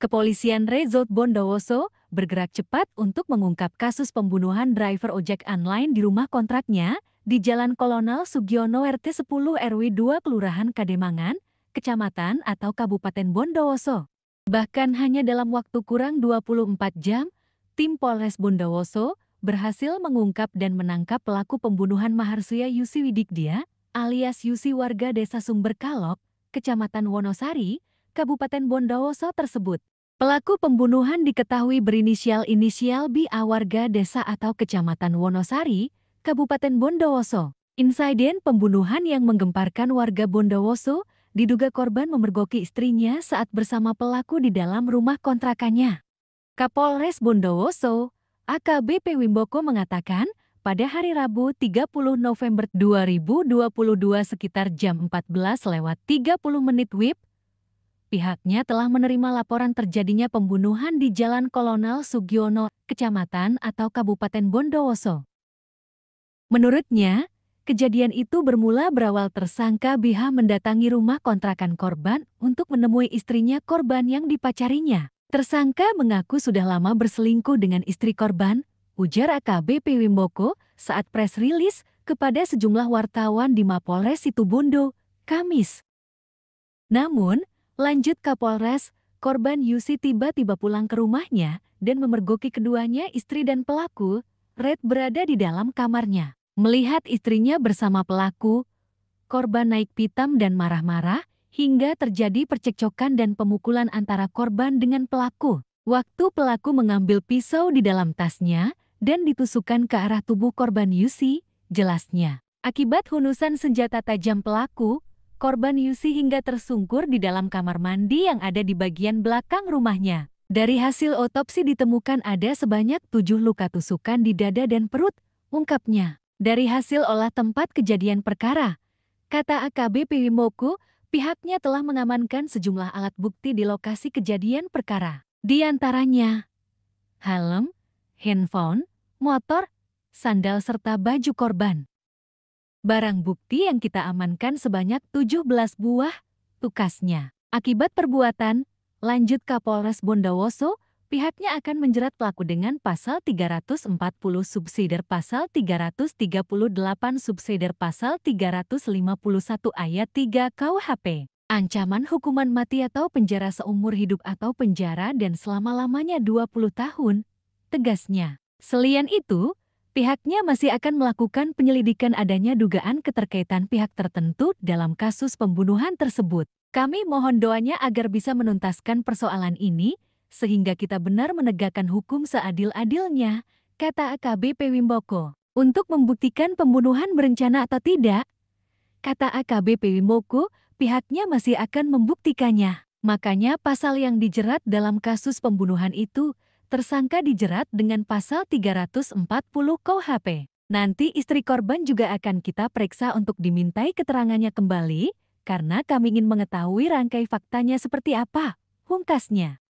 Kepolisian Resort Bondowoso bergerak cepat untuk mengungkap kasus pembunuhan driver ojek online di rumah kontraknya di Jalan Kolonel Sugiono RT 10 RW 2 Kelurahan Kademangan, Kecamatan atau Kabupaten Bondowoso. Bahkan hanya dalam waktu kurang 24 jam, tim Polres Bondowoso berhasil mengungkap dan menangkap pelaku pembunuhan Maharsuya Yusi Widikdia alias Yusi warga Desa Sumber Kalok, Kecamatan Wonosari, Kabupaten Bondowoso tersebut. Pelaku pembunuhan diketahui berinisial inisial BA warga desa atau kecamatan Wonosari, Kabupaten Bondowoso. Insiden pembunuhan yang menggemparkan warga Bondowoso diduga korban memergoki istrinya saat bersama pelaku di dalam rumah kontrakannya. Kapolres Bondowoso, AKBP Wimboko mengatakan, pada hari Rabu 30 November 2022 sekitar jam 14 lewat 30 menit WIB, pihaknya telah menerima laporan terjadinya pembunuhan di Jalan Kolonel Sugiono, Kecamatan atau Kabupaten Bondowoso. Menurutnya, kejadian itu bermula berawal tersangka Biha mendatangi rumah kontrakan korban untuk menemui istrinya korban yang dipacarinya. Tersangka mengaku sudah lama berselingkuh dengan istri korban, ujar AKBP Wimboko saat press rilis kepada sejumlah wartawan di Mapolres Situbondo, Kamis. Namun, Lanjut Kapolres, korban Yusi tiba-tiba pulang ke rumahnya dan memergoki keduanya istri dan pelaku, Red berada di dalam kamarnya. Melihat istrinya bersama pelaku, korban naik pitam dan marah-marah hingga terjadi percekcokan dan pemukulan antara korban dengan pelaku. Waktu pelaku mengambil pisau di dalam tasnya dan ditusukkan ke arah tubuh korban Yusi, jelasnya. Akibat hunusan senjata tajam pelaku, korban Yusi hingga tersungkur di dalam kamar mandi yang ada di bagian belakang rumahnya. Dari hasil otopsi ditemukan ada sebanyak tujuh luka tusukan di dada dan perut, ungkapnya. Dari hasil olah tempat kejadian perkara, kata AKBP Wimoku, pihaknya telah mengamankan sejumlah alat bukti di lokasi kejadian perkara. Di antaranya, helm, handphone, motor, sandal serta baju korban. Barang bukti yang kita amankan sebanyak 17 buah, tukasnya. Akibat perbuatan, lanjut Kapolres Bondowoso, pihaknya akan menjerat pelaku dengan pasal 340 subsider pasal 338 subsider pasal 351 ayat 3 KUHP. Ancaman hukuman mati atau penjara seumur hidup atau penjara dan selama-lamanya 20 tahun, tegasnya. Selian itu, Pihaknya masih akan melakukan penyelidikan adanya dugaan keterkaitan pihak tertentu dalam kasus pembunuhan tersebut. Kami mohon doanya agar bisa menuntaskan persoalan ini, sehingga kita benar menegakkan hukum seadil-adilnya, kata AKBP Wimboko. Untuk membuktikan pembunuhan berencana atau tidak, kata AKBP Wimboko, pihaknya masih akan membuktikannya. Makanya pasal yang dijerat dalam kasus pembunuhan itu tersangka dijerat dengan pasal 340 KUHP. Nanti istri korban juga akan kita periksa untuk dimintai keterangannya kembali, karena kami ingin mengetahui rangkai faktanya seperti apa, pungkasnya.